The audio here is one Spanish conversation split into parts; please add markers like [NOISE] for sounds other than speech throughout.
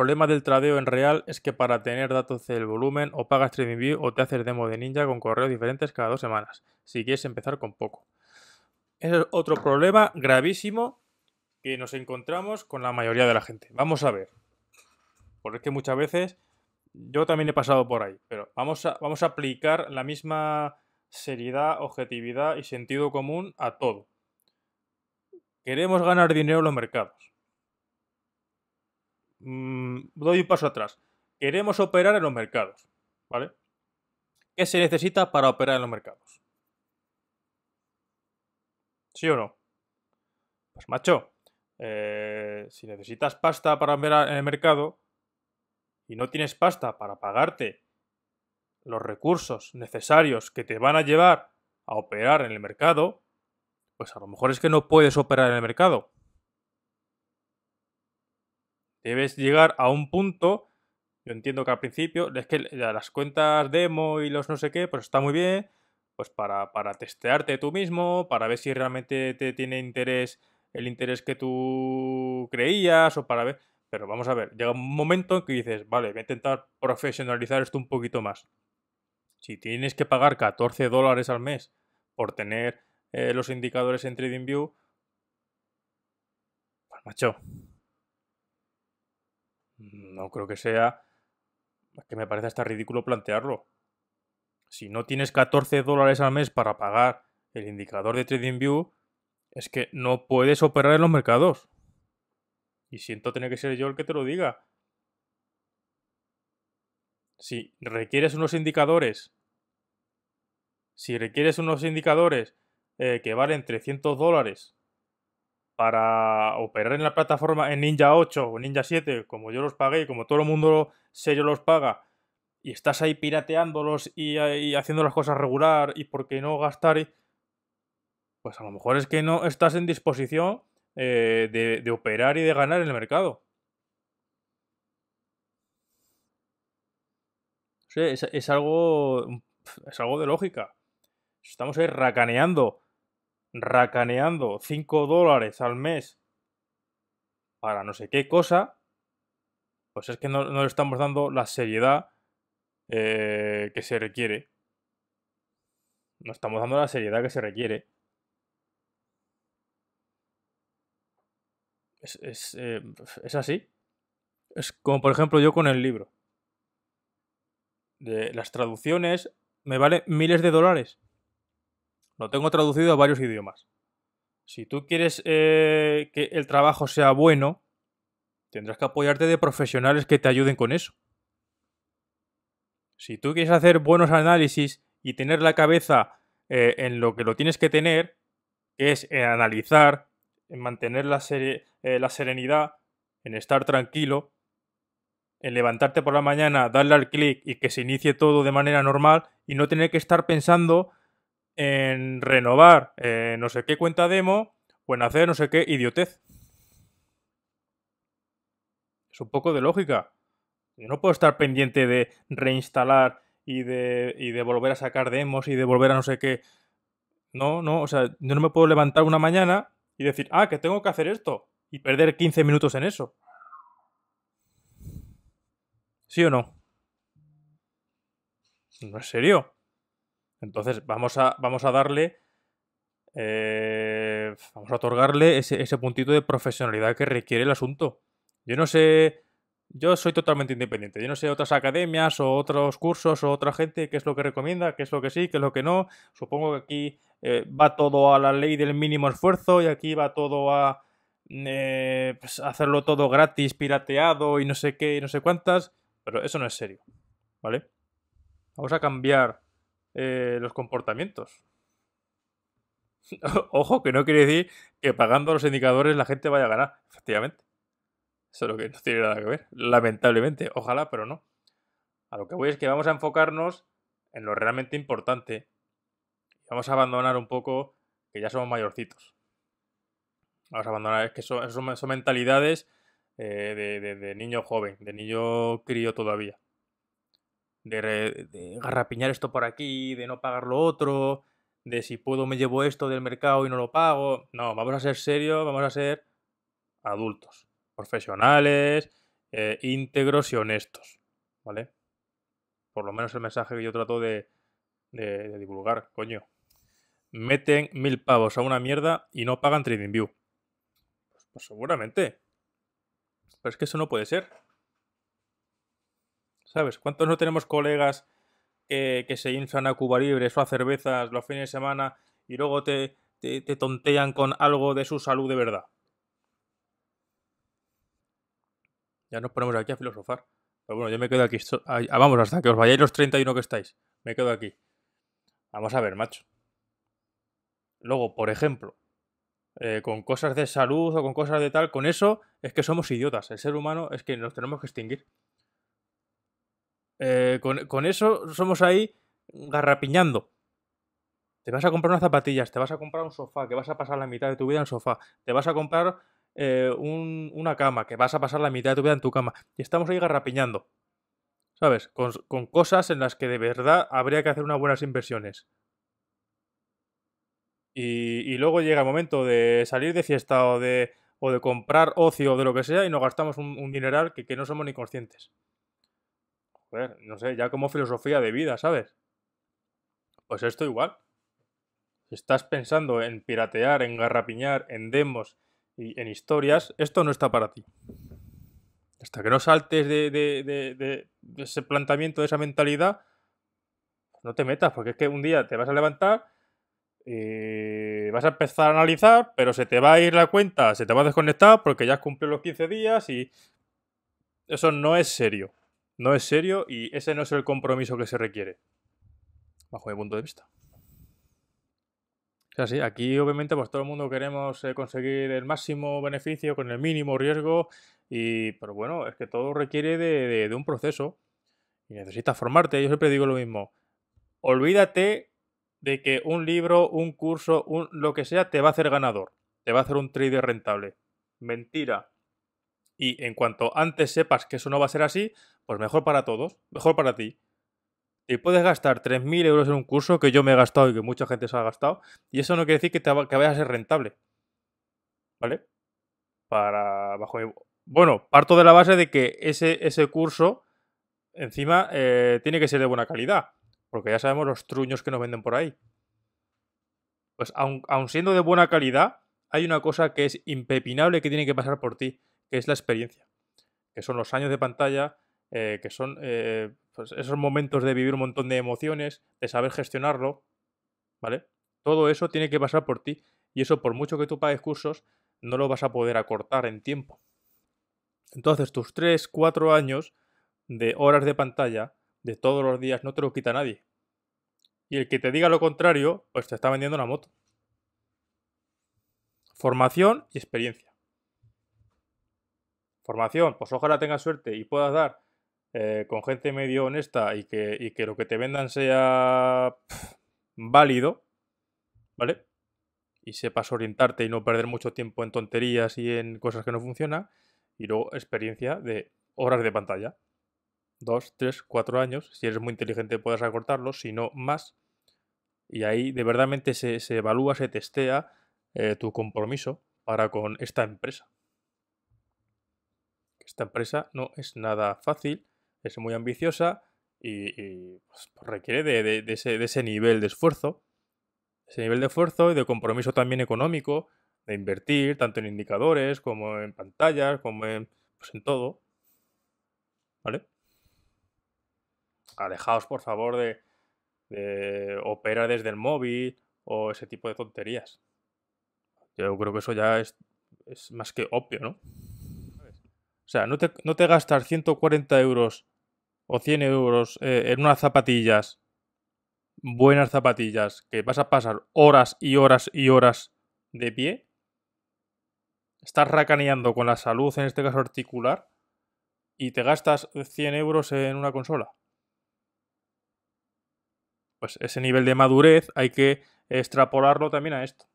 El problema del tradeo en real es que para tener datos del volumen o pagas TradingView o te haces demo de ninja con correos diferentes cada dos semanas, si quieres empezar con poco. Es otro problema gravísimo que nos encontramos con la mayoría de la gente. Vamos a ver. Porque es que muchas veces yo también he pasado por ahí, pero vamos a, vamos a aplicar la misma seriedad, objetividad y sentido común a todo. Queremos ganar dinero en los mercados Mm, doy un paso atrás. Queremos operar en los mercados, ¿vale? ¿Qué se necesita para operar en los mercados? ¿Sí o no? Pues macho, eh, si necesitas pasta para operar en el mercado y no tienes pasta para pagarte los recursos necesarios que te van a llevar a operar en el mercado, pues a lo mejor es que no puedes operar en el mercado debes llegar a un punto. Yo entiendo que al principio, es que las cuentas demo y los no sé qué, pues está muy bien, pues para, testearte tú mismo, para ver si realmente te tiene interés el interés que tú creías o para ver. Pero vamos a ver, llega un momento en que dices, vale, voy a intentar profesionalizar esto un poquito más. Si tienes que pagar 14 dólares al mes por tener eh, los indicadores en TradingView, pues macho, Mm, no creo que sea... Es que me parece hasta ridículo plantearlo. Si no tienes 14 dólares al mes para pagar el indicador de TradingView, es que no puedes operar en los mercados. Y siento tener que ser yo el que te lo diga. Si requieres unos indicadores, si requieres unos indicadores eh, que valen 300 dólares para operar en la plataforma en Ninja 8 o Ninja 7, como yo los pagué, como todo el mundo serio los paga, y estás ahí pirateándolos y, haciendo las cosas regular y por qué no gastar, pues a lo mejor es que no estás en disposición eh, de, operar y de ganar en el mercado. es, es, algo. Es algo de lógica. Estamos ahí racaneando racaneando 5 dólares al mes para no sé qué cosa, pues es que no, le estamos dando la seriedad eh, que se requiere. No estamos dando la seriedad que se requiere. Es, eh, es así. Es como por ejemplo yo con el libro. De las traducciones me valen miles de dólares. Lo tengo traducido a varios idiomas. Si tú quieres eh, que el trabajo sea bueno, tendrás que apoyarte de profesionales que te ayuden con eso. Si tú quieres hacer buenos análisis y tener la cabeza eh, en lo que lo tienes que tener, que es en eh, analizar, en mantener la, la serenidad, en estar tranquilo, en levantarte por la mañana, darle al clic y que se inicie todo de manera normal y no tener que estar pensando en renovar eh, no sé qué cuenta demo o en hacer no sé qué idiotez. Es un poco de lógica. Yo no puedo estar pendiente de reinstalar y de, y de volver a sacar demos y de volver a no sé qué. No, no, o sea, yo no me puedo levantar una mañana y decir, ah, que tengo que hacer esto y perder 15 minutos en eso. ¿Sí o no? No es serio. Entonces, vamos a, vamos a darle. Eh, vamos a otorgarle ese, puntito de profesionalidad que requiere el asunto. Yo no sé. Yo soy totalmente independiente. Yo no sé otras academias o otros cursos o otra gente qué es lo que recomienda, qué es lo que sí, qué es lo que no. Supongo que aquí eh, va todo a la ley del mínimo esfuerzo y aquí va todo a eh, pues, hacerlo todo gratis, pirateado y no sé qué y no sé cuántas. Pero eso no es serio. ¿Vale? Vamos a cambiar eh, los comportamientos. [LAUGHS] Ojo, que no quiere decir que pagando los indicadores la gente vaya a ganar, efectivamente. Eso lo que no tiene nada que ver, lamentablemente. Ojalá, pero no. A lo que voy es que vamos a enfocarnos en lo realmente importante. Vamos a abandonar un poco que ya somos mayorcitos. Vamos a abandonar, es que son, mentalidades eh, de, de niño joven, de niño crío todavía de, garrapiñar esto por aquí, de no pagar lo otro, de si puedo me llevo esto del mercado y no lo pago. No, vamos a ser serios, vamos a ser adultos, profesionales, eh, íntegros y honestos, ¿vale? Por lo menos el mensaje que yo trato de, divulgar, coño. Meten mil pavos a una mierda y no pagan TradingView. pues, pues seguramente. Pero es que eso no puede ser. ¿sabes? ¿Cuántos no tenemos colegas que se inflan a Cuba Libre o a cervezas los fines de semana y luego te, te, tontean con algo de su salud de verdad? Ya nos ponemos aquí a filosofar. Pero bueno, yo me quedo aquí. Ah, vamos, hasta que os vayáis los 31 que estáis. Me quedo aquí. Vamos a ver, macho. Luego, por ejemplo, eh, con cosas de salud o con cosas de tal, con eso es que somos idiotas. El ser humano es que nos tenemos que extinguir. Eh, con, eso somos ahí garrapiñando. Te vas a comprar unas zapatillas, te vas a comprar un sofá, que vas a pasar la mitad de tu vida en sofá, te vas a comprar eh, una cama, que vas a pasar la mitad de tu vida en tu cama. Y estamos ahí garrapiñando. ¿Sabes? Con, cosas en las que de verdad habría que hacer unas buenas inversiones. Y, luego llega el momento de salir de fiesta o de, o de comprar ocio o de lo que sea y nos gastamos un, dineral que no somos ni conscientes no sé, ya como filosofía de vida, ¿sabes? Pues esto igual. Si estás pensando en piratear, en garrapiñar, en demos y en historias, esto no está para ti. Hasta que no saltes de, de ese planteamiento, de esa mentalidad, no te metas, porque es que un día te vas a levantar y vas a empezar a analizar, pero se te va a ir la cuenta, se te va a desconectar porque ya has cumplido los 15 días y eso no es serio no es serio y ese no es el compromiso que se requiere, bajo mi punto de vista. O aquí obviamente pues todo el mundo queremos eh, conseguir el máximo beneficio con el mínimo riesgo, y, pero bueno, es que todo requiere de, un proceso y necesitas formarte. Yo siempre digo lo mismo, olvídate de que un libro, un curso, un, lo que sea, te va a hacer ganador, te va a hacer un trader rentable. Mentira. Y en cuanto antes sepas que eso no va a ser así, pues mejor para todos, mejor para ti. Y puedes gastar 3.000 euros en un curso que yo me he gastado y que mucha gente se ha gastado, y eso no quiere decir que, te, a ser rentable. ¿Vale? Para bajo Bueno, parto de la base de que ese, ese curso, encima, eh, tiene que ser de buena calidad, porque ya sabemos los truños que nos venden por ahí. Pues aun, aun siendo de buena calidad, hay una cosa que es impepinable que tiene que pasar por ti, que es la experiencia. Que son los años de pantalla, eh, que son eh, pues, esos momentos de vivir un montón de emociones, de saber gestionarlo, ¿vale? Todo eso tiene que pasar por ti y eso por mucho que tú pagues cursos, no lo vas a poder acortar en tiempo. Entonces tus 3, 4 años de horas de pantalla de todos los días no te lo quita nadie. Y el que te diga lo contrario, pues te está vendiendo una moto. Formación y experiencia. Formación, pues ojalá tengas suerte y puedas dar eh, con gente medio honesta y que, lo que te vendan sea válido, ¿vale? Y sepas orientarte y no perder mucho tiempo en tonterías y en cosas que no funcionan. Y luego experiencia de horas de pantalla. Dos, tres, cuatro años. Si eres muy inteligente puedes acortarlo, si no más. Y ahí de verdadmente se, se evalúa, se testea eh, tu compromiso para con esta empresa. Esta empresa no es nada fácil es muy ambiciosa y, pues, pues, requiere de, ese, nivel de esfuerzo, ese nivel de esfuerzo y de compromiso también económico, de invertir tanto en indicadores como en pantallas, como en, pues, todo. ¿Vale? Alejaos, por favor, de, operar desde el móvil o ese tipo de tonterías. Yo creo que eso ya es, es más que obvio, ¿no? O sea, no te, no te gastas 140 euros o 100 euros eh, en unas zapatillas, buenas zapatillas, que vas a pasar horas y horas y horas de pie, estás racaneando con la salud, en este caso articular, y te gastas 100 euros en una consola. Pues ese nivel de madurez hay que extrapolarlo también a esto.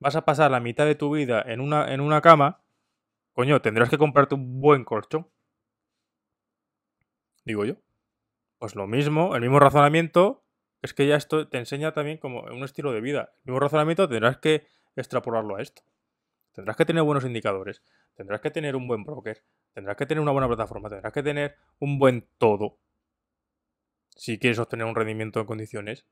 Vas a pasar la mitad de tu vida en una, en una cama, coño, tendrás que comprarte un buen colchón digo yo. Pues lo mismo, el mismo razonamiento, es que ya esto te enseña también como un estilo de vida. El mismo razonamiento tendrás que extrapolarlo a esto. Tendrás que tener buenos indicadores, tendrás que tener un buen broker, tendrás que tener una buena plataforma, tendrás que tener un buen todo. Si quieres obtener un rendimiento en condiciones.